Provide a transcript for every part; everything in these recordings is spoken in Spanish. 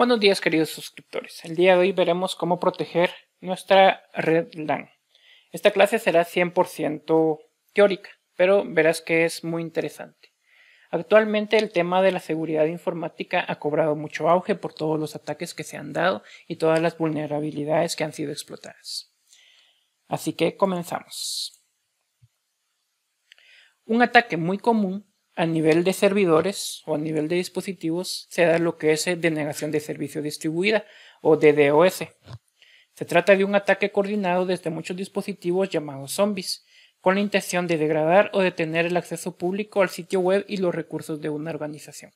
Buenos días queridos suscriptores. El día de hoy veremos cómo proteger nuestra red LAN. Esta clase será 100% teórica, pero verás que es muy interesante. Actualmente el tema de la seguridad informática ha cobrado mucho auge por todos los ataques que se han dado y todas las vulnerabilidades que han sido explotadas. Así que comenzamos. Un ataque muy común a nivel de servidores o a nivel de dispositivos se da lo que es eh, denegación de servicio distribuida o DDoS. Se trata de un ataque coordinado desde muchos dispositivos llamados zombies, con la intención de degradar o detener el acceso público al sitio web y los recursos de una organización.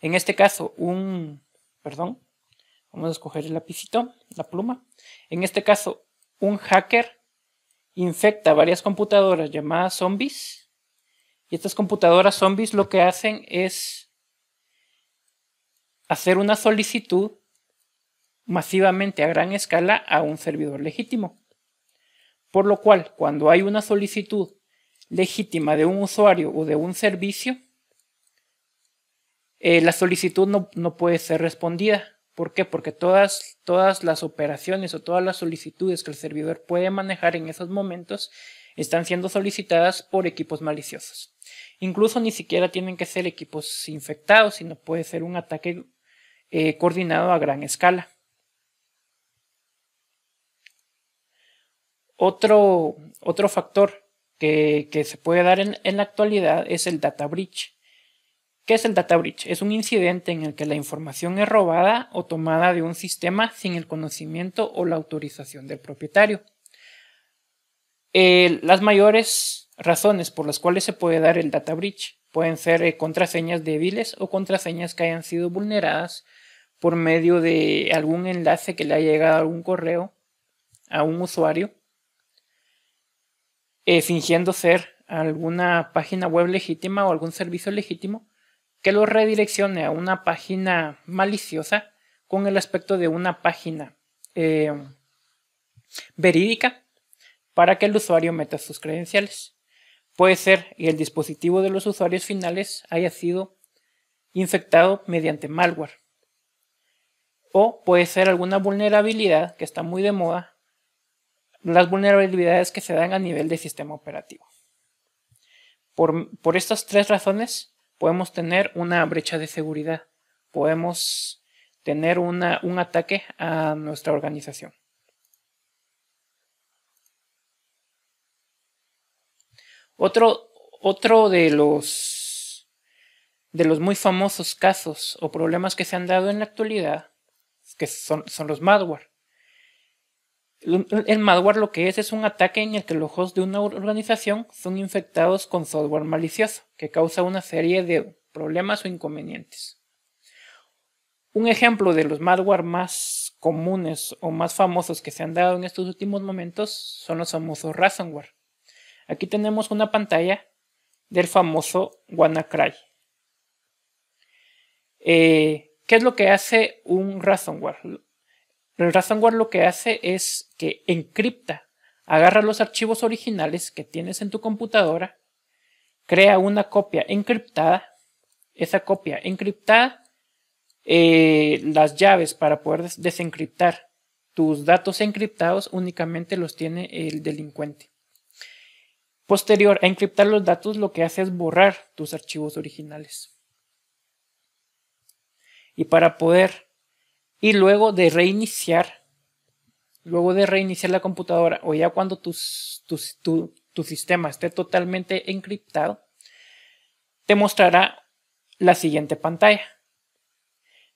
En este caso, un... perdón, vamos a escoger el la pluma. En este caso, un hacker infecta varias computadoras llamadas zombies y estas computadoras zombies lo que hacen es hacer una solicitud masivamente a gran escala a un servidor legítimo. Por lo cual, cuando hay una solicitud legítima de un usuario o de un servicio, eh, la solicitud no, puede ser respondida. ¿Por qué? Porque todas, todas las operaciones o todas las solicitudes que el servidor puede manejar en esos momentos están siendo solicitadas por equipos maliciosos. Incluso ni siquiera tienen que ser equipos infectados, sino puede ser un ataque eh, coordinado a gran escala. Otro, otro factor que, se puede dar en, la actualidad es el data breach. ¿Qué es el data breach? Es un incidente en el que la información es robada o tomada de un sistema sin el conocimiento o la autorización del propietario. Eh, las mayores Razones por las cuales se puede dar el data breach pueden ser eh, contraseñas débiles o contraseñas que hayan sido vulneradas por medio de algún enlace que le ha llegado a algún correo a un usuario, eh, fingiendo ser alguna página web legítima o algún servicio legítimo que lo redireccione a una página maliciosa con el aspecto de una página eh, verídica para que el usuario meta sus credenciales. Puede ser y el dispositivo de los usuarios finales haya sido infectado mediante malware. O puede ser alguna vulnerabilidad que está muy de moda, las vulnerabilidades que se dan a nivel de sistema operativo. Por, estas tres razones podemos tener una brecha de seguridad, podemos tener un ataque a nuestra organización. Otro, otro de los de los muy famosos casos o problemas que se han dado en la actualidad, que son, los malware. El, malware lo que es es un ataque en el que los hosts de una organización son infectados con software malicioso, que causa una serie de problemas o inconvenientes. Un ejemplo de los malware más comunes o más famosos que se han dado en estos últimos momentos son los famosos ransomware, Aquí tenemos una pantalla del famoso WannaCry. Eh, ¿Qué es lo que hace un ransomware? El ransomware lo que hace es que encripta, agarra los archivos originales que tienes en tu computadora, crea una copia encriptada, esa copia encriptada, eh, las llaves para poder desencriptar tus datos encriptados únicamente los tiene el delincuente. Posterior a encriptar los datos, lo que hace es borrar tus archivos originales. Y para poder, y luego de reiniciar, luego de reiniciar la computadora o ya cuando tu, sistema esté totalmente encriptado, te mostrará la siguiente pantalla.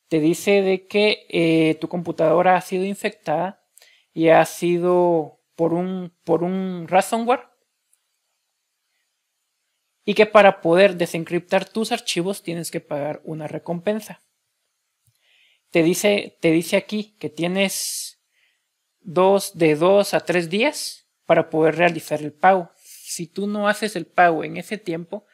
Te dice de que eh, tu computadora ha sido infectada y ha sido por un, por un ransomware y que para poder desencriptar tus archivos tienes que pagar una recompensa. Te dice, te dice aquí que tienes dos, de dos a tres días para poder realizar el pago. Si tú no haces el pago en ese tiempo,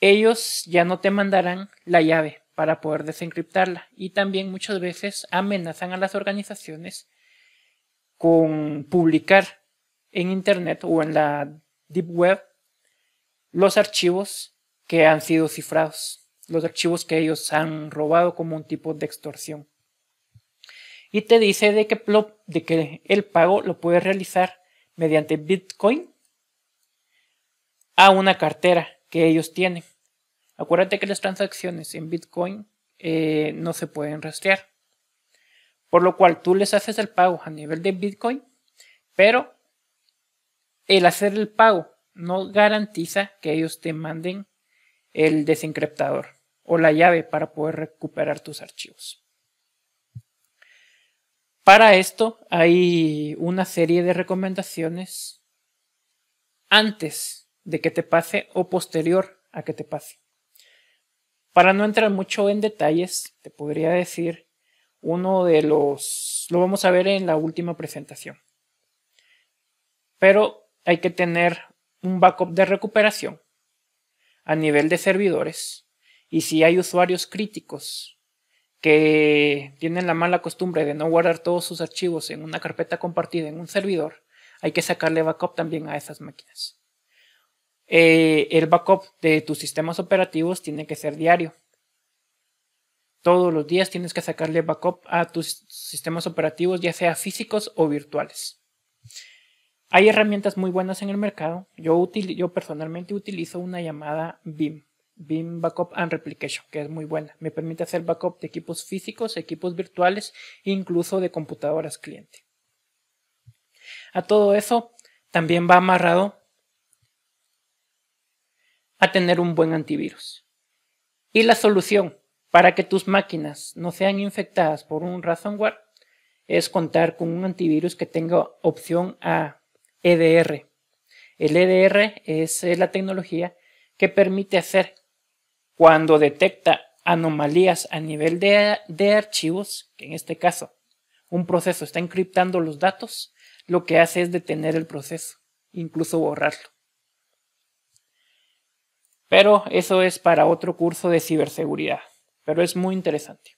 ellos ya no te mandarán la llave para poder desencriptarla y también muchas veces amenazan a las organizaciones con publicar en internet o en la deep web los archivos que han sido cifrados, los archivos que ellos han robado como un tipo de extorsión. Y te dice de que, que el pago lo puedes realizar mediante Bitcoin a una cartera que ellos tienen. Acuérdate que las transacciones en Bitcoin eh, no se pueden rastrear. Por lo cual tú les haces el pago a nivel de Bitcoin, pero el hacer el pago no garantiza que ellos te manden el desencriptador o la llave para poder recuperar tus archivos. Para esto hay una serie de recomendaciones antes de que te pase o posterior a que te pase. Para no entrar mucho en detalles, te podría decir uno de los... lo vamos a ver en la última presentación. Pero hay que tener un backup de recuperación a nivel de servidores y si hay usuarios críticos que tienen la mala costumbre de no guardar todos sus archivos en una carpeta compartida en un servidor, hay que sacarle backup también a esas máquinas. Eh, el backup de tus sistemas operativos tiene que ser diario. Todos los días tienes que sacarle backup a tus sistemas operativos, ya sea físicos o virtuales. Hay herramientas muy buenas en el mercado. Yo, personalmente utilizo una llamada BIM, BIM Backup and Replication, que es muy buena. Me permite hacer backup de equipos físicos, equipos virtuales, incluso de computadoras cliente. A todo eso también va amarrado a tener un buen antivirus. Y la solución para que tus máquinas no sean infectadas por un ransomware es contar con un antivirus que tenga opción a EDR. El EDR es eh, la tecnología que permite hacer cuando detecta anomalías a nivel de, de archivos, que en este caso un proceso está encriptando los datos, lo que hace es detener el proceso, incluso borrarlo. Pero eso es para otro curso de ciberseguridad, pero es muy interesante.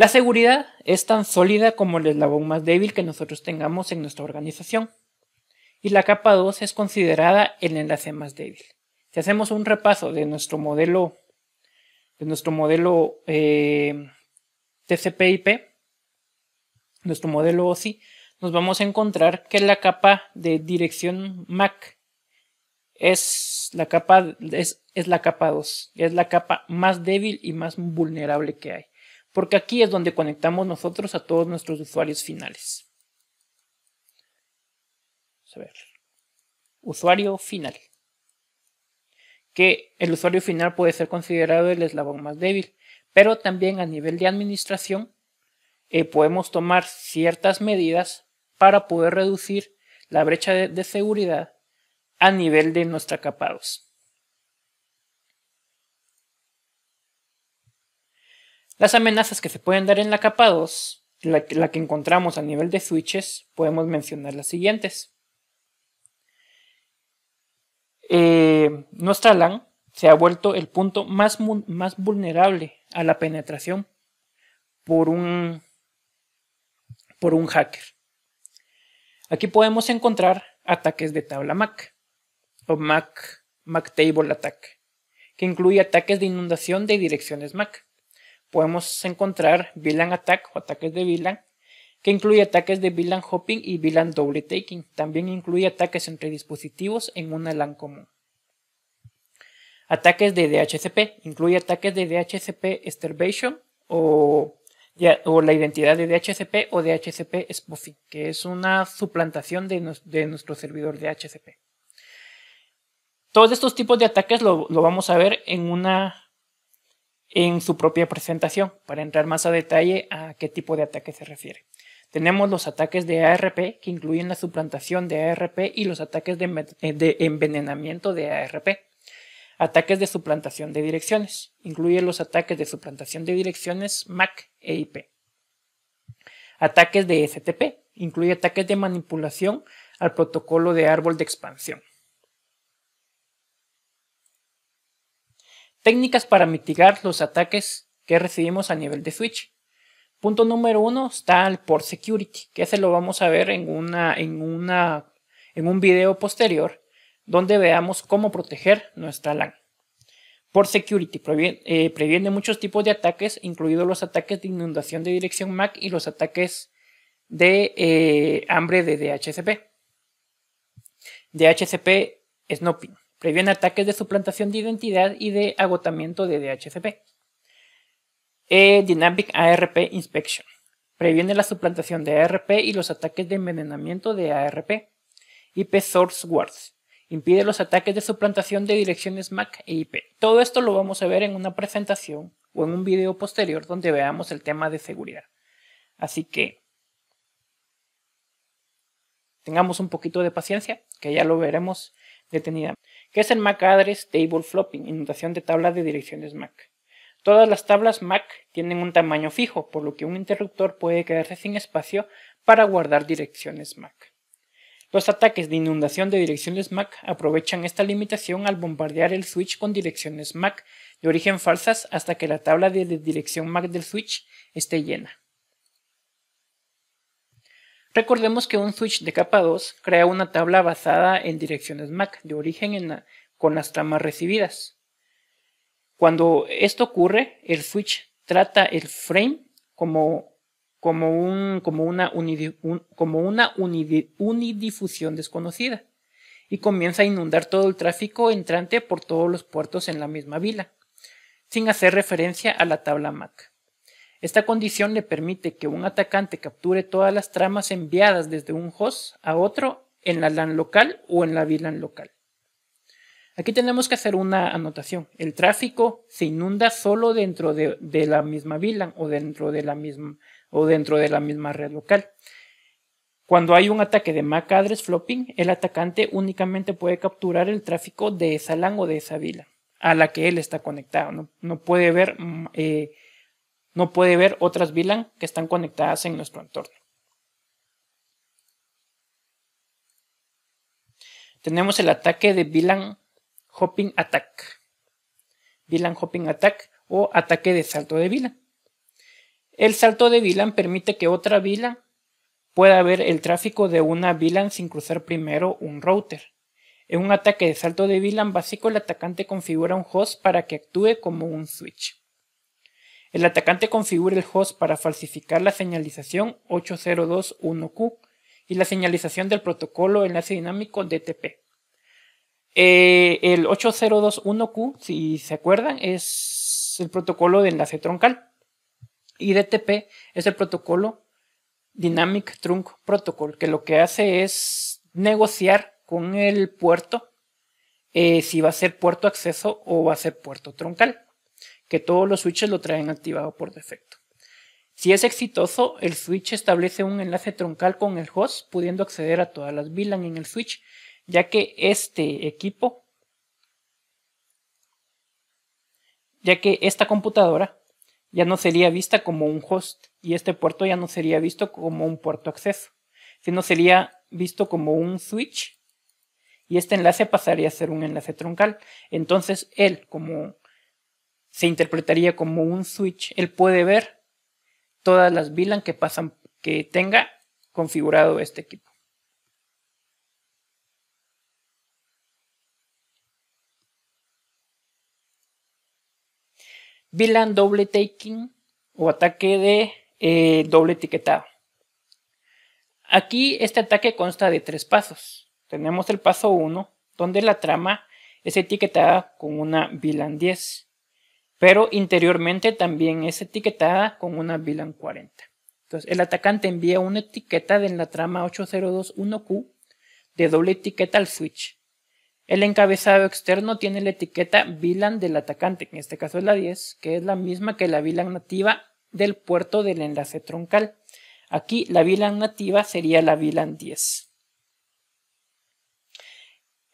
La seguridad es tan sólida como el eslabón más débil que nosotros tengamos en nuestra organización. Y la capa 2 es considerada el enlace más débil. Si hacemos un repaso de nuestro modelo, de nuestro modelo eh, TCP/IP, nuestro modelo OSI, nos vamos a encontrar que la capa de dirección MAC es la capa, es la capa 2, es la capa más débil y más vulnerable que hay porque aquí es donde conectamos nosotros a todos nuestros usuarios finales. Usuario final. Que el usuario final puede ser considerado el eslabón más débil, pero también a nivel de administración eh, podemos tomar ciertas medidas para poder reducir la brecha de, de seguridad a nivel de nuestra capa Las amenazas que se pueden dar en la capa 2, la, que encontramos a nivel de switches, podemos mencionar las siguientes. Eh, nuestra LAN se ha vuelto el punto más, más vulnerable a la penetración por un, por un hacker. Aquí podemos encontrar ataques de tabla MAC o MAC, MAC Table Attack, que incluye ataques de inundación de direcciones MAC podemos encontrar VLAN Attack o ataques de VLAN, que incluye ataques de VLAN Hopping y VLAN Double Taking. También incluye ataques entre dispositivos en una LAN común. Ataques de DHCP. Incluye ataques de DHCP Starvation o, la identidad de DHCP o DHCP Spoofing, que es una suplantación de, nuestro servidor DHCP. Todos estos tipos de ataques lo, lo vamos a ver en una en su propia presentación para entrar más a detalle a qué tipo de ataque se refiere. Tenemos los ataques de ARP que incluyen la suplantación de ARP y los ataques de, eh, envenenamiento de ARP. Ataques de suplantación de direcciones. incluyen los ataques de suplantación de direcciones MAC e IP. Ataques de STP. Incluye ataques de manipulación al protocolo de árbol de expansión. Técnicas para mitigar los ataques que recibimos a nivel de Switch. Punto número uno está el port security, que se lo vamos a ver en, una, en, una, en un video posterior donde veamos cómo proteger nuestra LAN. Port security eh, previene, muchos tipos de ataques, incluidos los ataques de inundación de dirección MAC y los ataques de eh, hambre de DHCP. DHCP Snooping previene ataques de suplantación de identidad y de agotamiento de DHCP. Eh, Dynamic ARP Inspection. Previene la suplantación de ARP y los ataques de envenenamiento de ARP. IP Source Wars. Impide los ataques de suplantación de direcciones MAC e IP. Todo esto lo vamos a ver en una presentación o en un video posterior donde veamos el tema de seguridad. Así que tengamos un poquito de paciencia, que ya lo veremos detenida, que es el MAC Address Table Flopping inundación de tabla de direcciones MAC. Todas las tablas MAC tienen un tamaño fijo, por lo que un interruptor puede quedarse sin espacio para guardar direcciones MAC. Los ataques de inundación de direcciones MAC aprovechan esta limitación al bombardear el switch con direcciones MAC de origen falsas hasta que la tabla de dirección MAC del switch esté llena. Recordemos que un switch de capa 2 crea una tabla basada en direcciones MAC de origen con las tramas recibidas. Cuando esto ocurre, el switch trata el frame como, una, unidifusión desconocida y comienza a inundar todo el tráfico entrante por todos los puertos en la misma vila, sin hacer referencia a la tabla MAC. Esta condición le permite que un atacante capture todas las tramas enviadas desde un host a otro en la LAN local o en la VLAN local. Aquí tenemos que hacer una anotación. El tráfico se inunda solo dentro de, la misma VLAN o dentro de la misma, o dentro de la misma red local. Cuando hay un ataque de MAC address flopping, el atacante únicamente puede capturar el tráfico de esa LAN o de esa VLAN a la que él está conectado. No, puede ver mm, eh, no puede ver otras VLAN que están conectadas en nuestro entorno. Tenemos el ataque de VLAN Hopping Attack. VLAN Hopping Attack o ataque de salto de VLAN. El salto de VLAN permite que otra VLAN pueda ver el tráfico de una VLAN sin cruzar primero un router. En un ataque de salto de VLAN básico, el atacante configura un host para que actúe como un switch. El atacante configura el host para falsificar la señalización 8021Q y la señalización del protocolo enlace dinámico DTP. Eh, el 8021Q, si se acuerdan, es el protocolo de enlace troncal. Y DTP es el protocolo Dynamic Trunk Protocol, que lo que hace es negociar con el puerto eh, si va a ser puerto acceso o va a ser puerto troncal que todos los switches lo traen activado por defecto. Si es exitoso, el switch establece un enlace troncal con el host, pudiendo acceder a todas las VLAN en el switch, ya que este equipo, ya que esta computadora ya no sería vista como un host y este puerto ya no sería visto como un puerto acceso, sino sería visto como un switch y este enlace pasaría a ser un enlace troncal. Entonces él, como se interpretaría como un switch. Él puede ver todas las VLAN que pasan, que tenga configurado este equipo. VLAN doble taking o ataque de eh, doble etiquetado. Aquí este ataque consta de tres pasos. Tenemos el paso 1, donde la trama es etiquetada con una VLAN 10 pero interiormente también es etiquetada con una VLAN 40. Entonces, el atacante envía una etiqueta de la trama 8021Q de doble etiqueta al switch. El encabezado externo tiene la etiqueta VLAN del atacante, en este caso es la 10, que es la misma que la VLAN nativa del puerto del enlace troncal. Aquí la VLAN nativa sería la VLAN 10.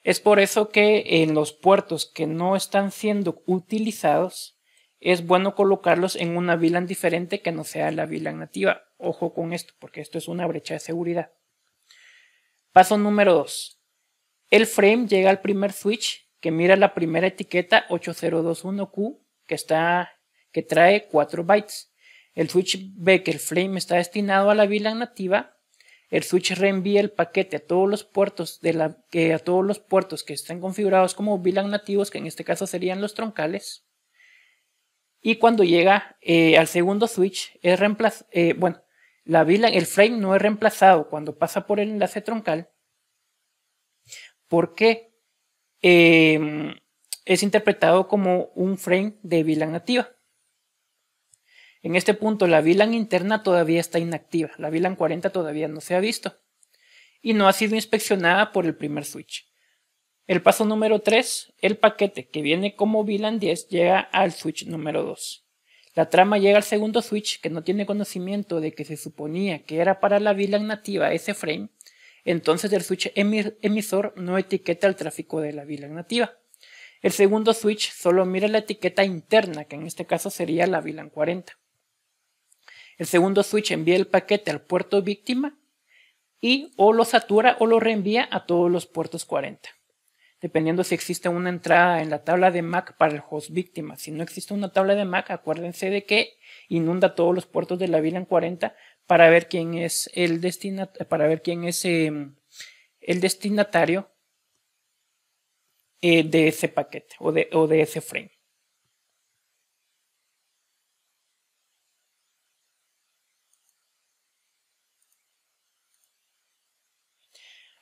Es por eso que en los puertos que no están siendo utilizados, es bueno colocarlos en una VLAN diferente que no sea la VLAN nativa. Ojo con esto, porque esto es una brecha de seguridad. Paso número 2. El frame llega al primer switch que mira la primera etiqueta 8021Q que, está, que trae 4 bytes. El switch ve que el frame está destinado a la VLAN nativa. El switch reenvía el paquete a todos los puertos de la, a todos los puertos que están configurados como VLAN nativos, que en este caso serían los troncales. Y cuando llega eh, al segundo switch, es eh, bueno, la el frame no es reemplazado cuando pasa por el enlace troncal, porque em, es interpretado como un frame de VLAN activa. En este punto, la VLAN interna todavía está inactiva, la VLAN 40 todavía no se ha visto y no ha sido inspeccionada por el primer switch. El paso número 3, el paquete que viene como VLAN 10 llega al switch número 2. La trama llega al segundo switch que no tiene conocimiento de que se suponía que era para la VLAN nativa ese frame, entonces el switch emisor no etiqueta el tráfico de la VLAN nativa. El segundo switch solo mira la etiqueta interna, que en este caso sería la VLAN 40. El segundo switch envía el paquete al puerto víctima y o lo satura o lo reenvía a todos los puertos 40 dependiendo si existe una entrada en la tabla de MAC para el host víctima. Si no existe una tabla de MAC, acuérdense de que inunda todos los puertos de la VLAN 40 para ver quién es el destinatario, para ver quién es em, el destinatario eh, de ese paquete o de, o de ese frame.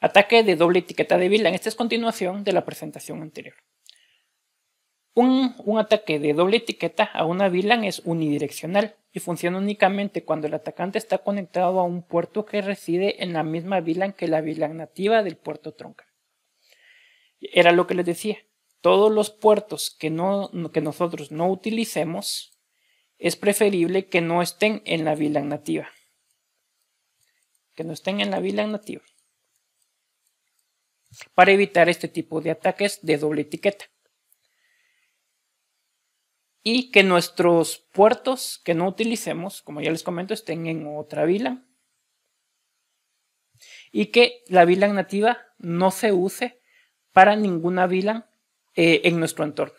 Ataque de doble etiqueta de VLAN. Esta es continuación de la presentación anterior. Un, ataque de doble etiqueta a una VLAN es unidireccional y funciona únicamente cuando el atacante está conectado a un puerto que reside en la misma VLAN que la VLAN nativa del puerto tronca. Era lo que les decía. Todos los puertos que, no, que nosotros no utilicemos es preferible que no estén en la VLAN nativa. Que no estén en la VLAN nativa para evitar este tipo de ataques de doble etiqueta. Y que nuestros puertos que no utilicemos, como ya les comento, estén en otra VLAN. Y que la VLAN nativa no se use para ninguna VLAN eh, en nuestro entorno.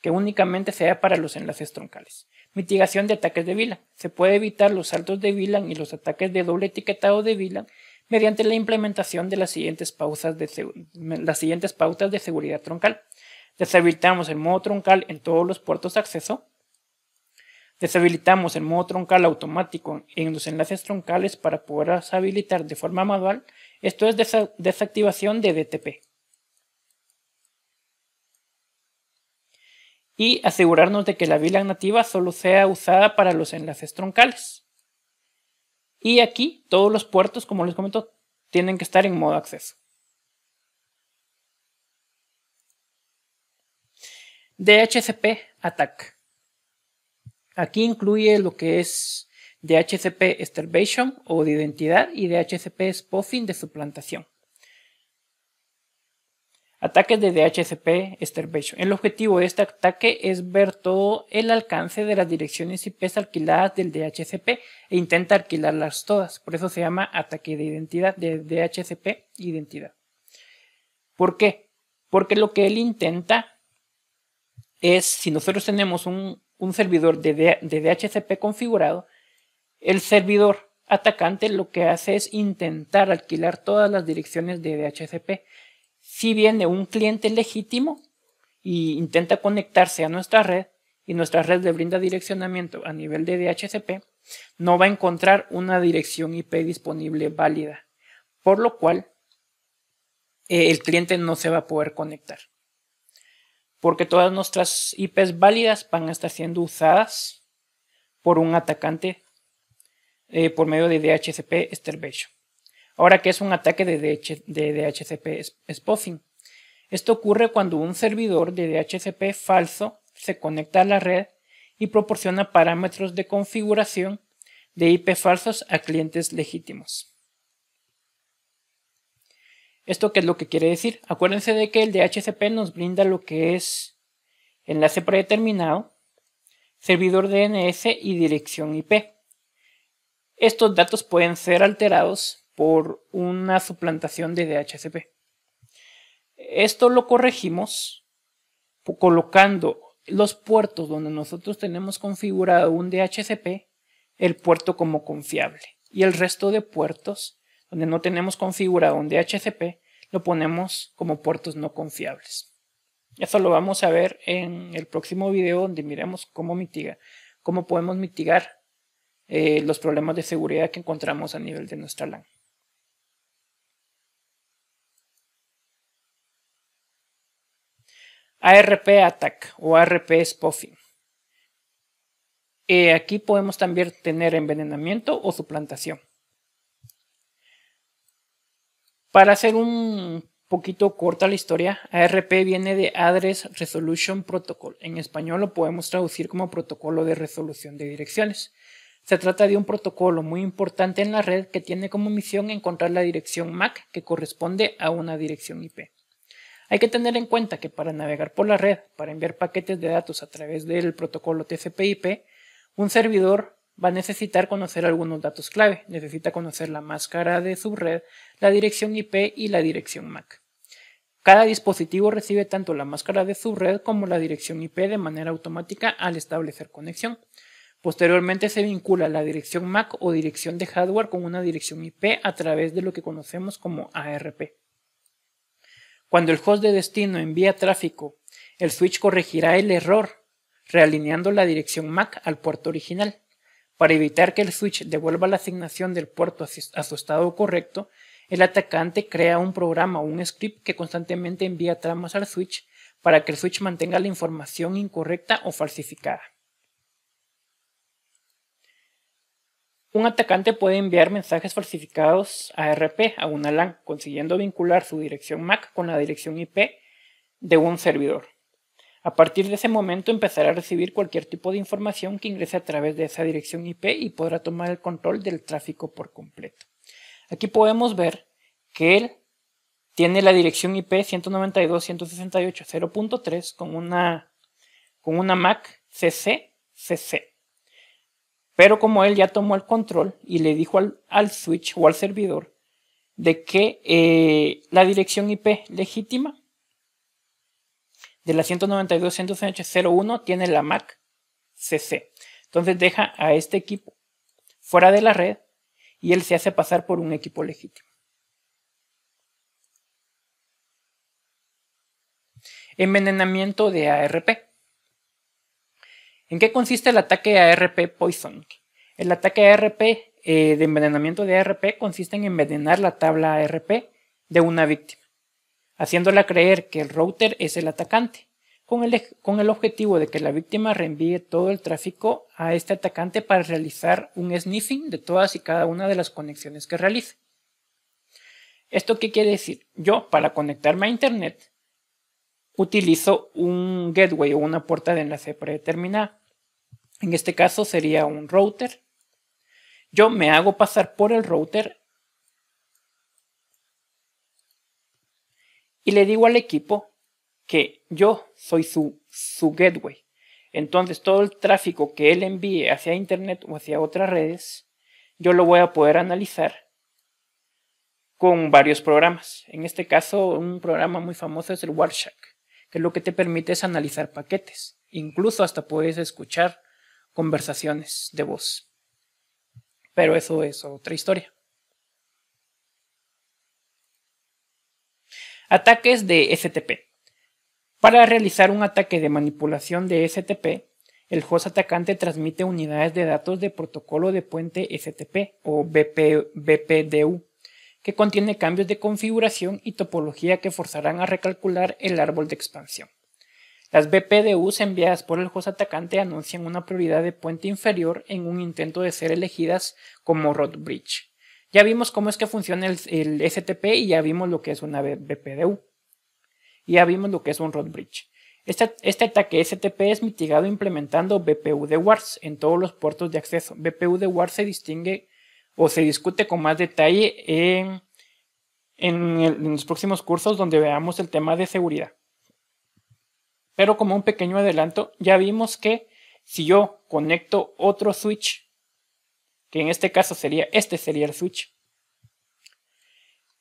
Que únicamente sea para los enlaces troncales. Mitigación de ataques de VLAN. Se puede evitar los saltos de VLAN y los ataques de doble etiquetado de VLAN mediante la implementación de las siguientes, pautas de seguridad troncal. Deshabilitamos el modo troncal en todos los puertos de acceso. Deshabilitamos el modo troncal automático en los enlaces troncales para poder habilitar de forma manual. Esto es desactivación de DTP. Y asegurarnos de que la VLAN nativa solo sea usada para los enlaces troncales. Y aquí todos los puertos, como les comento, tienen que estar en modo acceso. DHCP attack. Aquí incluye lo que es DHCP starvation o de identidad y DHCP spoofing de suplantación. Ataques de DHCP Starvation. El objetivo de este ataque es ver todo el alcance de las direcciones IP alquiladas del DHCP e intenta alquilarlas todas. Por eso se llama ataque de identidad, de DHCP identidad. ¿Por qué? Porque lo que él intenta es, si nosotros tenemos un, servidor de, de DHCP configurado, el servidor atacante lo que hace es intentar alquilar todas las direcciones de DHCP si viene un cliente legítimo e intenta conectarse a nuestra red y nuestra red le brinda direccionamiento a nivel de DHCP, no va a encontrar una dirección IP disponible válida, por lo cual eh, el cliente no se va a poder conectar. Porque todas nuestras IPs válidas van a estar siendo usadas por un atacante eh, por medio de DHCP Starvation ahora que es un ataque de, de DHCP spoofing. Esto ocurre cuando un servidor de DHCP falso se conecta a la red y proporciona parámetros de configuración de IP falsos a clientes legítimos. ¿Esto qué es lo que quiere decir? Acuérdense de que el DHCP nos brinda lo que es enlace predeterminado, servidor DNS y dirección IP. Estos datos pueden ser alterados por una suplantación de DHCP. Esto lo corregimos colocando los puertos donde nosotros tenemos configurado un DHCP, el puerto como confiable. Y el resto de puertos donde no tenemos configurado un DHCP, lo ponemos como puertos no confiables. Eso lo vamos a ver en el próximo video donde miremos cómo cómo podemos mitigar eh, los problemas de seguridad que encontramos a nivel de nuestra LAN. ARP Attack o ARP Spoofing. Eh, aquí podemos también tener envenenamiento o suplantación. Para hacer un poquito corta la historia, ARP viene de Address Resolution Protocol. En español lo podemos traducir como protocolo de resolución de direcciones. Se trata de un protocolo muy importante en la red que tiene como misión encontrar la dirección MAC que corresponde a una dirección IP. Hay que tener en cuenta que para navegar por la red, para enviar paquetes de datos a través del protocolo TCP/IP, un servidor va a necesitar conocer algunos datos clave, necesita conocer la máscara de subred, la dirección IP y la dirección MAC. Cada dispositivo recibe tanto la máscara de subred como la dirección IP de manera automática al establecer conexión. Posteriormente se vincula la dirección MAC o dirección de hardware con una dirección IP a través de lo que conocemos como ARP. Cuando el host de destino envía tráfico, el switch corregirá el error, realineando la dirección MAC al puerto original. Para evitar que el switch devuelva la asignación del puerto a su estado correcto, el atacante crea un programa o un script que constantemente envía tramas al switch para que el switch mantenga la información incorrecta o falsificada. Un atacante puede enviar mensajes falsificados a RP a una LAN, consiguiendo vincular su dirección MAC con la dirección IP de un servidor. A partir de ese momento empezará a recibir cualquier tipo de información que ingrese a través de esa dirección IP y podrá tomar el control del tráfico por completo. Aquí podemos ver que él tiene la dirección IP 192.168.0.3 con una, con una MAC CC-CC. Pero como él ya tomó el control y le dijo al, switch o al servidor de que eh, la dirección IP legítima de la 192.168.01 tiene la MAC CC. Entonces deja a este equipo fuera de la red y él se hace pasar por un equipo legítimo. Envenenamiento de ARP. ¿En qué consiste el ataque ARP Poison? El ataque ARP eh, de envenenamiento de ARP consiste en envenenar la tabla ARP de una víctima, haciéndola creer que el router es el atacante, con el, con el objetivo de que la víctima reenvíe todo el tráfico a este atacante para realizar un sniffing de todas y cada una de las conexiones que realice. ¿Esto qué quiere decir? Yo, para conectarme a Internet, utilizo un gateway o una puerta de enlace predeterminada. En este caso sería un router. Yo me hago pasar por el router y le digo al equipo que yo soy su, su gateway. Entonces todo el tráfico que él envíe hacia Internet o hacia otras redes, yo lo voy a poder analizar con varios programas. En este caso, un programa muy famoso es el Wireshark, que lo que te permite es analizar paquetes. Incluso hasta puedes escuchar conversaciones de voz. Pero eso es otra historia. Ataques de STP. Para realizar un ataque de manipulación de STP, el host atacante transmite unidades de datos de protocolo de puente STP o BPDU, que contiene cambios de configuración y topología que forzarán a recalcular el árbol de expansión. Las BPDUs enviadas por el host atacante anuncian una prioridad de puente inferior en un intento de ser elegidas como road bridge. Ya vimos cómo es que funciona el, STP y ya vimos lo que es una BPDU. Y ya vimos lo que es un road bridge. Este, este, ataque STP es mitigado implementando BPU de WARS en todos los puertos de acceso. BPU de WARS se distingue o se discute con más detalle en los próximos cursos donde veamos el tema de seguridad. Pero como un pequeño adelanto, ya vimos que si yo conecto otro switch, que en este caso sería, este sería el switch,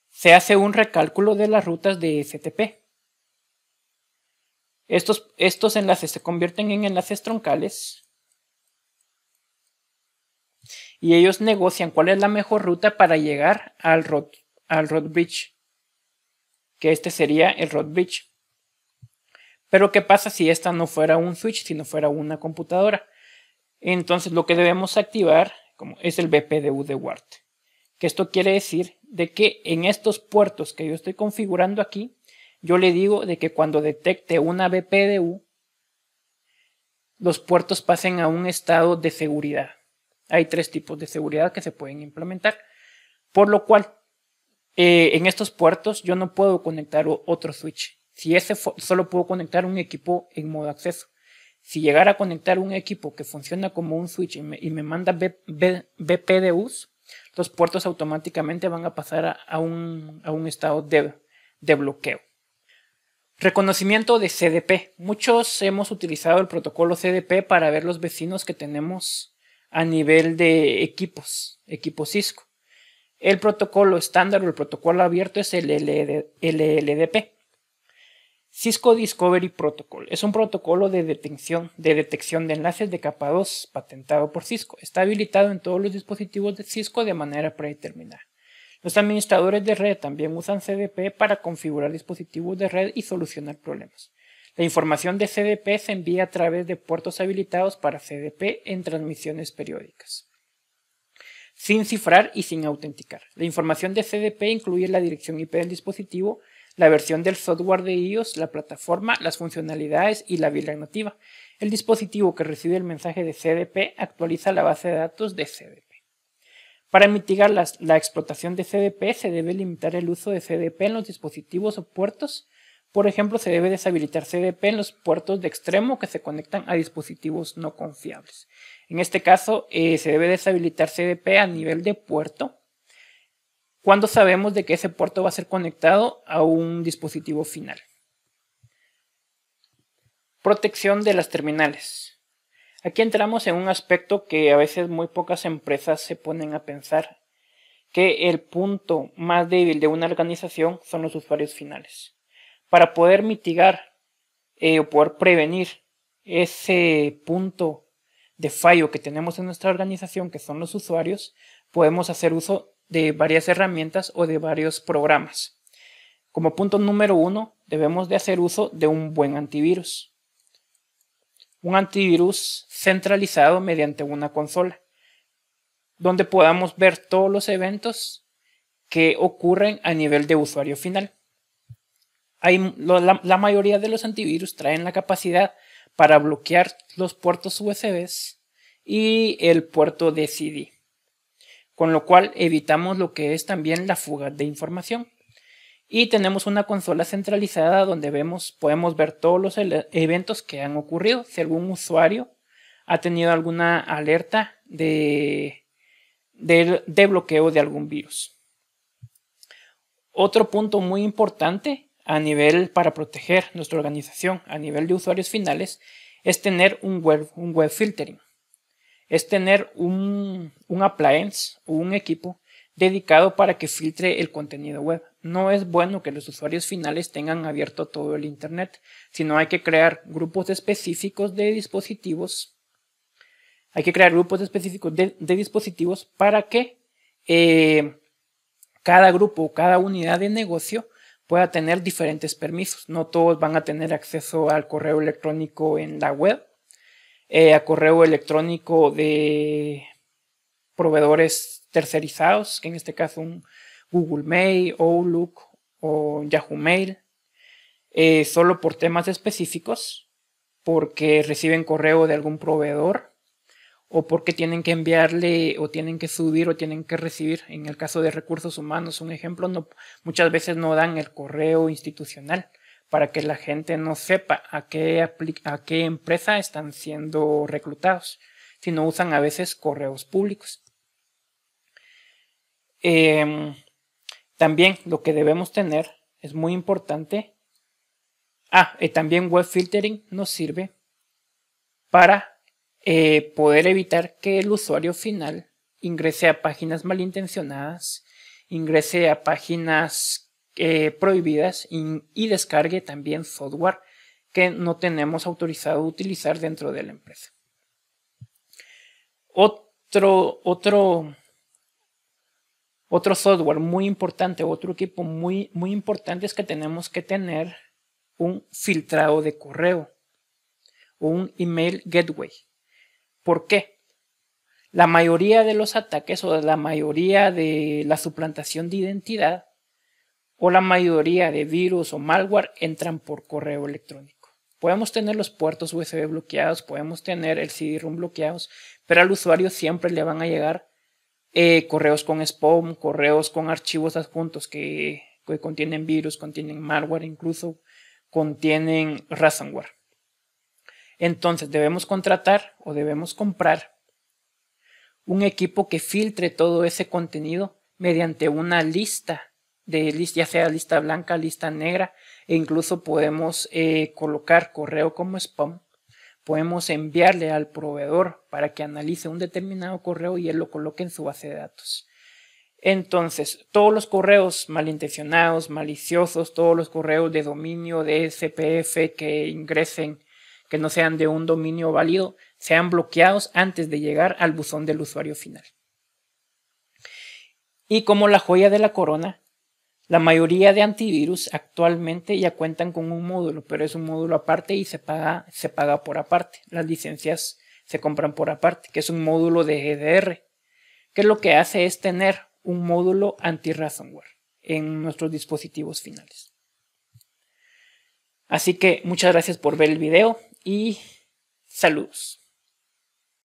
se hace un recálculo de las rutas de STP. Estos, estos enlaces se convierten en enlaces troncales y ellos negocian cuál es la mejor ruta para llegar al al road bridge, que este sería el road bridge. Pero ¿qué pasa si esta no fuera un switch, sino fuera una computadora? Entonces lo que debemos activar como, es el BPDU de WART. Que esto quiere decir de que en estos puertos que yo estoy configurando aquí, yo le digo de que cuando detecte una BPDU, los puertos pasen a un estado de seguridad. Hay tres tipos de seguridad que se pueden implementar. Por lo cual, eh, en estos puertos yo no puedo conectar otro switch si ese solo puedo conectar un equipo en modo acceso. Si llegara a conectar un equipo que funciona como un switch y me, manda BPDUs, los puertos automáticamente van a pasar a, un, estado de, de bloqueo. Reconocimiento de CDP. Muchos hemos utilizado el protocolo CDP para ver los vecinos que tenemos a nivel de equipos, equipos Cisco. El protocolo estándar o el protocolo abierto es el LLDP. Cisco Discovery Protocol es un protocolo de detección, de enlaces de capa 2 patentado por Cisco. Está habilitado en todos los dispositivos de Cisco de manera predeterminada. Los administradores de red también usan CDP para configurar dispositivos de red y solucionar problemas. La información de CDP se envía a través de puertos habilitados para CDP en transmisiones periódicas sin cifrar y sin autenticar. La información de CDP incluye la dirección IP del dispositivo, la versión del software de iOS, la plataforma, las funcionalidades y la biblioteca nativa. El dispositivo que recibe el mensaje de CDP actualiza la base de datos de CDP. Para mitigar la explotación de CDP se debe limitar el uso de CDP en los dispositivos o puertos. Por ejemplo, se debe deshabilitar CDP en los puertos de extremo que se conectan a dispositivos no confiables. En este caso, eh, se debe deshabilitar CDP a nivel de puerto cuándo sabemos de que ese puerto va a ser conectado a un dispositivo final. Protección de las terminales. Aquí entramos en un aspecto que a veces muy pocas empresas se ponen a pensar, que el punto más débil de una organización son los usuarios finales. Para poder mitigar eh, o poder prevenir ese punto de fallo que tenemos en nuestra organización, que son los usuarios, podemos hacer uso de varias herramientas o de varios programas. Como punto número uno, debemos de hacer uso de un buen antivirus. Un antivirus centralizado mediante una consola, donde podamos ver todos los eventos que ocurren a nivel de usuario final. Hay, la, la, mayoría de los antivirus traen la capacidad para bloquear los puertos USB y el puerto de CD con lo cual evitamos lo que es también la fuga de información. Y tenemos una consola centralizada donde vemos, podemos ver todos los eventos que han ocurrido. Si algún usuario ha tenido alguna alerta de, bloqueo de algún virus. Otro punto muy importante a nivel para proteger nuestra organización, a nivel de usuarios finales, es tener un un web filtering es tener un, appliance o un equipo dedicado para que filtre el contenido web. No es bueno que los usuarios finales tengan abierto todo el Internet, sino hay que crear grupos específicos de dispositivos. Hay que crear grupos específicos de, dispositivos para que eh, cada grupo o cada unidad de negocio pueda tener diferentes permisos. No todos van a tener acceso al correo electrónico en la web, eh, a correo electrónico de proveedores tercerizados, que en este caso un Google Mail, Outlook o Yahoo Mail, eh, solo por temas específicos, porque reciben correo de algún proveedor o porque tienen que enviarle o tienen que subir o tienen que recibir. En el caso de recursos humanos, un ejemplo, no, muchas veces no dan el correo institucional para que la gente no sepa a qué, a qué empresa están siendo reclutados, sino usan a veces correos públicos. Em, también lo que debemos tener es muy importante. Ah, también web filtering nos sirve para eh, poder evitar que el usuario final ingrese a páginas malintencionadas, ingrese a páginas eh, prohibidas y, descargue también software que no tenemos autorizado utilizar dentro de la empresa. Otro, otro, otro software muy importante, otro equipo muy, muy importante es que tenemos que tener un filtrado de correo, un email gateway. ¿Por qué? La mayoría de los ataques o la mayoría de la suplantación de identidad o la mayoría de virus o malware entran por correo electrónico. Podemos tener los puertos USB bloqueados, podemos tener el CD-ROM bloqueados, pero al usuario siempre le van a llegar eh, correos con spam, correos con archivos adjuntos que, contienen virus, contienen malware, incluso contienen ransomware. Entonces debemos contratar o debemos comprar un equipo que filtre todo ese contenido mediante una lista de lista, ya sea lista blanca, lista negra, e incluso podemos eh, colocar correo como spam. Podemos enviarle al proveedor para que analice un determinado correo y él lo coloque en su base de datos. Entonces, todos los correos malintencionados, maliciosos, todos los correos de dominio de SPF que ingresen, que no sean de un dominio válido, sean bloqueados antes de llegar al buzón del usuario final. Y como la joya de la corona, la mayoría de antivirus actualmente ya cuentan con un módulo, pero es un módulo aparte y se paga, se paga por aparte. Las licencias se compran por aparte, que es un módulo de EDR, que lo que hace es tener un módulo anti-ransomware en nuestros dispositivos finales. Así que muchas gracias por ver el video y saludos.